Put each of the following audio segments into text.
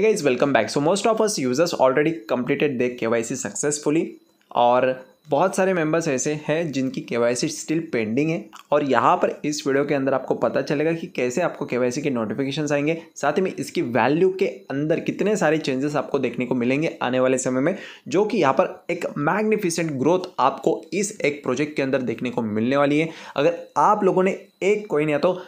welcome back so most of most users already users they K Y C successfully और बहुत सारे members ऐसे हैं जिनकी के स्टिल पेंडिंग है और यहाँ पर इस वीडियो के अंदर आपको पता चलेगा कि कैसे आपको के के नोटिफिकेशन आएंगे साथ ही में इसकी वैल्यू के अंदर कितने सारे चेंजेस आपको देखने को मिलेंगे आने वाले समय में जो कि यहाँ पर एक मैग्निफिसेंट ग्रोथ आपको इस एक प्रोजेक्ट के अंदर देखने को मिलने वाली है अगर आप लोगों ने एक कोइन या तो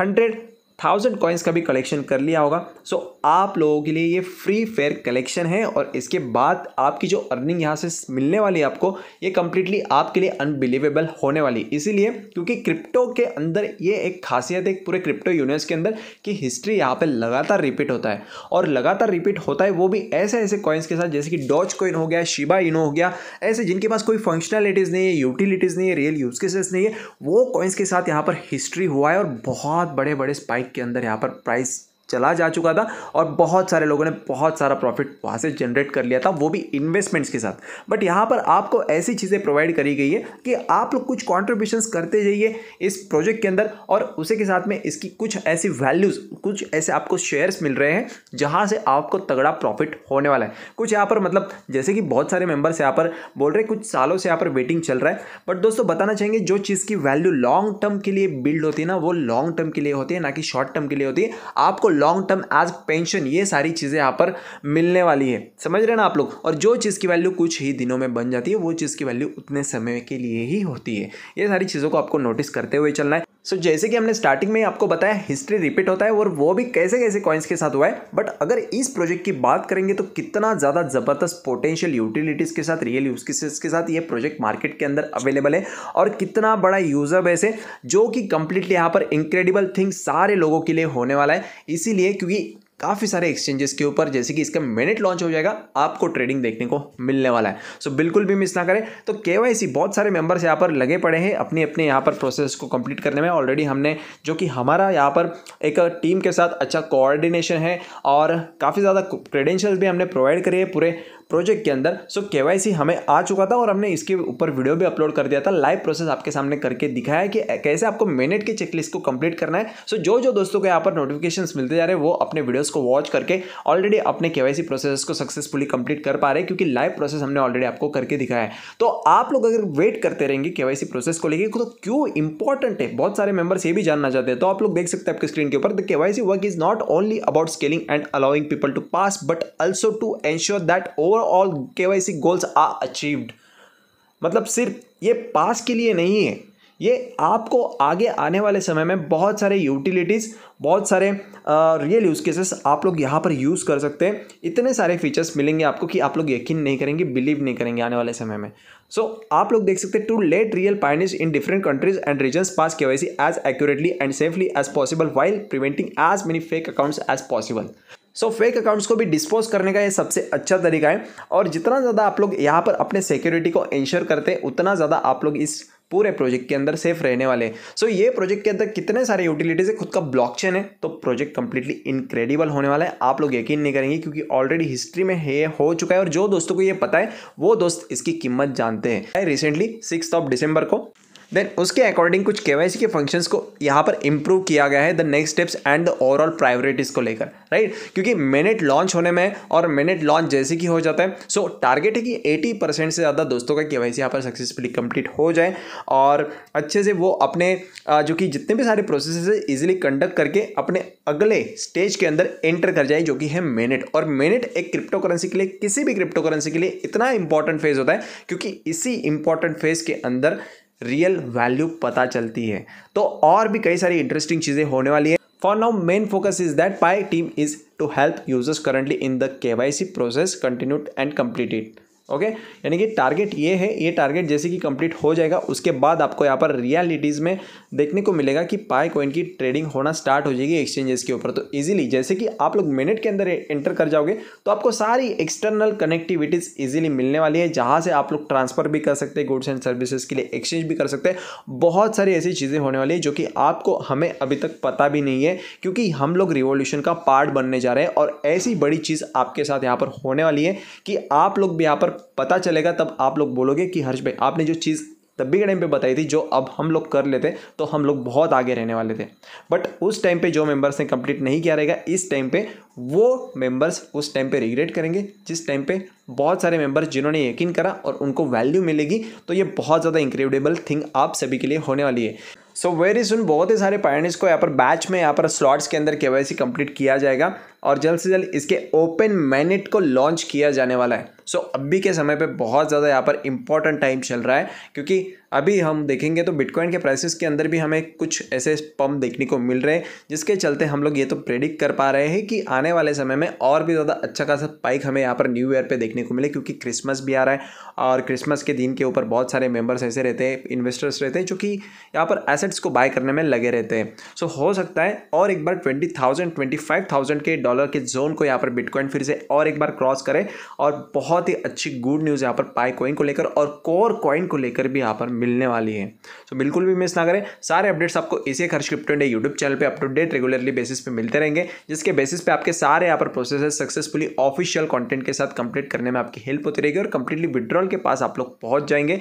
हंड्रेड थाउजेंड कॉइन्स का भी कलेक्शन कर लिया होगा सो so, आप लोगों के लिए ये फ्री फेयर कलेक्शन है और इसके बाद आपकी जो अर्निंग यहाँ से मिलने वाली है आपको ये कम्प्लीटली आपके लिए अनबिलीवेबल होने वाली इसीलिए क्योंकि क्रिप्टो के अंदर ये एक खासियत है पूरे क्रिप्टो यूनिवर्स के अंदर कि हिस्ट्री यहाँ पर लगातार रिपीट होता है और लगातार रिपीट होता है वो भी ऐसे ऐसे कॉइन्स के साथ जैसे कि डॉच कॉइन हो गया शिबा इनो हो गया ऐसे जिनके पास कोई फंक्शनैलिटीज़ नहीं है यूटिलिटीज़ नहीं है रियल यूज केसेस नहीं है वो कॉइन्स के साथ यहाँ पर हिस्ट्री हुआ है और बहुत बड़े बड़े स्पाइक के अंदर यहाँ पर प्राइस चला जा चुका था और बहुत सारे लोगों ने बहुत सारा प्रॉफिट वहाँ से जनरेट कर लिया था वो भी इन्वेस्टमेंट्स के साथ बट यहाँ पर आपको ऐसी चीज़ें प्रोवाइड करी गई है कि आप लोग कुछ कॉन्ट्रीब्यूशंस करते जाइए इस प्रोजेक्ट के अंदर और उसी के साथ में इसकी कुछ ऐसी वैल्यूज़ कुछ ऐसे आपको शेयर्स मिल रहे हैं जहाँ से आपको तगड़ा प्रॉफिट होने वाला है कुछ यहाँ पर मतलब जैसे कि बहुत सारे मेम्बर्स यहाँ पर बोल रहे कुछ सालों से यहाँ पर वेटिंग चल रहा है बट दोस्तों बताना चाहेंगे जो चीज़ की वैल्यू लॉन्ग टर्म के लिए बिल्ड होती है ना वो लॉन्ग टर्म के लिए होती है ना कि शॉर्ट टर्म के लिए होती है आपको लॉन्ग टर्म एज पेंशन ये सारी चीज़ें यहाँ पर मिलने वाली है समझ रहे ना आप लोग और जो चीज़ की वैल्यू कुछ ही दिनों में बन जाती है वो चीज़ की वैल्यू उतने समय के लिए ही होती है ये सारी चीज़ों को आपको नोटिस करते हुए चलना है सो so, जैसे कि हमने स्टार्टिंग में आपको बताया हिस्ट्री रिपीट होता है और वो भी कैसे कैसे कॉइन्स के साथ हुआ है बट अगर इस प्रोजेक्ट की बात करेंगे तो कितना ज़्यादा ज़बरदस्त पोटेंशियल यूटिलिटीज़ के साथ रियल यूज केसेस के साथ ये प्रोजेक्ट मार्केट के अंदर अवेलेबल है और कितना बड़ा यूज़र बेस है जो कि कंप्लीटली यहाँ पर इंक्रेडिबल थिंग सारे लोगों के लिए होने वाला है इस इसीलिए क्योंकि काफ़ी सारे एक्सचेंजेस के ऊपर जैसे कि इसका मिनट लॉन्च हो जाएगा आपको ट्रेडिंग देखने को मिलने वाला है सो so, बिल्कुल भी मिस ना करें तो के बहुत सारे मेंबर्स यहाँ पर लगे पड़े हैं अपने अपने यहाँ पर प्रोसेस को कंप्लीट करने में ऑलरेडी हमने जो कि हमारा यहाँ पर एक टीम के साथ अच्छा कोऑर्डिनेशन है और काफ़ी ज़्यादा क्रेडेंशियल भी हमने प्रोवाइड करे पूरे प्रोजेक्ट के अंदर सो के हमें आ चुका था और हमने इसके ऊपर वीडियो भी अपलोड कर दिया था लाइव प्रोसेस आपके सामने करके दिखाया कि कैसे आपको मेनेट के चेकलिस्ट को कंप्लीट करना है सो जो जो दोस्तों को यहाँ पर नोटिफिकेशन मिलते जा रहे हैं वो अपने वीडियोज को वॉच करके ऑलरेडी अपने के प्रोसेस को सक्सेसफुली कंप्लीट कर पा रहे हैं क्योंकि लाइव प्रोसेस हमने ऑलरेडी आपको करके दिखाया है तो आप लोग अगर वेट करते रहेंगे के प्रोसेस को लेकर तो क्यों इंपॉर्टेंट है बहुत सारे मेंबर्स ये भी जानना चाहते हैं तो आप लोग देख सकते हैं आपके स्क्रीन के ऊपर the KYC work is not only about scaling and allowing people to pass but also to ensure that overall के गोल्स आर अचीव्ड मतलब सिर्फ ये पास के लिए नहीं है ये आपको आगे आने वाले समय में बहुत सारे यूटिलिटीज़ बहुत सारे रियल यूज़ केसेस आप लोग यहाँ पर यूज़ कर सकते हैं इतने सारे फीचर्स मिलेंगे आपको कि आप लोग यकीन नहीं करेंगे बिलीव नहीं करेंगे आने वाले समय में सो so, आप लोग देख सकते हैं to let real pioneers in different countries and regions pass KYC as accurately and safely as possible while preventing as many fake accounts as possible so fake accounts को भी डिस्पोज करने का ये सबसे अच्छा तरीका है और जितना ज़्यादा आप लोग यहाँ पर अपने सिक्योरिटी को इंश्योर करते हैं उतना ज़्यादा आप लोग इस पूरे प्रोजेक्ट के अंदर सेफ रहने वाले हैं सो so, ये प्रोजेक्ट के अंदर कितने सारे यूटिलिटीज़ है खुद का ब्लॉकचेन है तो प्रोजेक्ट कंप्लीटली इनक्रेडिबल होने वाला है आप लोग यकीन नहीं करेंगे क्योंकि ऑलरेडी हिस्ट्री में ये हो चुका है और जो दोस्तों को ये पता है वो दोस्त इसकी कीमत जानते हैं रिसेंटली सिक्स ऑफ डिसंबर को देन उसके अकॉर्डिंग कुछ के के फंक्शंस को यहाँ पर इम्प्रूव किया गया है the next steps and the overall priorities को लेकर राइट क्योंकि मिनट लॉन्च होने में और मिनट लॉन्च जैसे कि हो जाता है सो टारगेट है कि एटी परसेंट से ज़्यादा दोस्तों का के वाई यहाँ पर सक्सेसफुली कंप्लीट हो जाए और अच्छे से वो अपने जो कि जितने भी सारे प्रोसेस है ईजिली कंडक्ट करके अपने अगले स्टेज के अंदर एंटर कर जाए जो कि है मिनट और मिनट एक क्रिप्टो करेंसी के लिए किसी भी क्रिप्टो करेंसी के लिए इतना इंपॉर्टेंट फेज होता है क्योंकि इसी इंपॉर्टेंट फेज के अंदर रियल वैल्यू पता चलती है तो और भी कई सारी इंटरेस्टिंग चीज़ें होने वाली है for now main focus is that Pi team is to help users currently in the KYC process continued and completed okay यानी कि टारगेट ये है ये टारगेट जैसे कि कंप्लीट हो जाएगा उसके बाद आपको यहाँ पर रियलिटीज़ में देखने को मिलेगा कि पाई कॉइन की ट्रेडिंग होना स्टार्ट हो जाएगी एक्सचेंजेस के ऊपर तो ईजिली जैसे कि आप लोग मिनट के अंदर एंटर कर जाओगे तो आपको सारी एक्सटर्नल कनेक्टिविटीज़ ईजिली मिलने वाली है जहाँ से आप लोग ट्रांसफ़र भी कर सकते हैं गुड्स एंड सर्विसेज के लिए एक्सचेंज भी कर सकते हैं बहुत सारी ऐसी चीज़ें होने वाली है जो कि आपको हमें अभी तक पता भी नहीं है क्योंकि हम लोग रिवोल्यूशन का पार्ट बनने जा रहे हैं और ऐसी बड़ी चीज़ आपके साथ यहाँ पर होने वाली है कि आप लोग भी यहाँ पर पता चलेगा तब आप लोग बोलोगे कि हर्ष भाई आपने जो चीज़ तभी के टाइम पे बताई थी जो अब हम लोग कर लेते तो हम लोग बहुत आगे रहने वाले थे बट उस टाइम पे जो मेंबर्स ने कंप्लीट नहीं किया रहेगा इस टाइम पे वो मेंबर्स उस टाइम पे रिग्रेट करेंगे जिस टाइम पे बहुत सारे मेंबर्स जिन्होंने यकीन करा और उनको वैल्यू मिलेगी तो ये बहुत ज़्यादा इंक्रेडिबल थिंग आप सभी के लिए होने वाली है सो वेरी सुन बहुत ही सारे पायनिस को यहाँ पर बैच में यहाँ पर स्लॉट्स के अंदर के कंप्लीट किया जाएगा और जल्द से जल्द इसके ओपन मैनेट को लॉन्च किया जाने वाला है सो so, अभी के समय पे बहुत ज़्यादा यहाँ पर इंपॉर्टेंट टाइम चल रहा है क्योंकि अभी हम देखेंगे तो बिटकॉइन के प्राइसेस के अंदर भी हमें कुछ ऐसे पम्प देखने को मिल रहे हैं जिसके चलते हम लोग ये तो प्रेडिक्ट कर पा रहे हैं कि आने वाले समय में और भी ज़्यादा अच्छा खासा पाइक हमें यहाँ पर न्यू ईयर पर देखने को मिले क्योंकि क्रिसमस भी आ रहा है और क्रिसमस के दिन के ऊपर बहुत सारे मेम्बर्स ऐसे रहते हैं इन्वेस्टर्स रहते हैं जो कि यहाँ पर एसेट्स को बाय करने में लगे रहते हैं सो हो सकता है और एक बार twenty thousand twenty five thousand के डॉलर के जोन को यहाँ पर बिटकॉइन फिर से और एक बार क्रॉस करे और बहुत बहुत ही अच्छी गुड न्यूज़ यहाँ पर पाई कॉइन को लेकर और कोर कॉइन को लेकर भी यहाँ पर मिलने वाली है तो बिल्कुल भी मिस ना करें सारे अपडेट्स आपको इसी खर्च क्रिप्टो डे यूट्यूब चैनल पर up to date regularly basis पे मिलते रहेंगे जिसके बेसिस पे आपके सारे यहाँ पर प्रोसेस सक्सेसफुली ऑफिशियल कॉन्टेंट के साथ कंप्लीट करने में आपकी हेल्प होती रहेगी और कंप्लीटली विड्रॉल के पास आप लोग पहुँच जाएंगे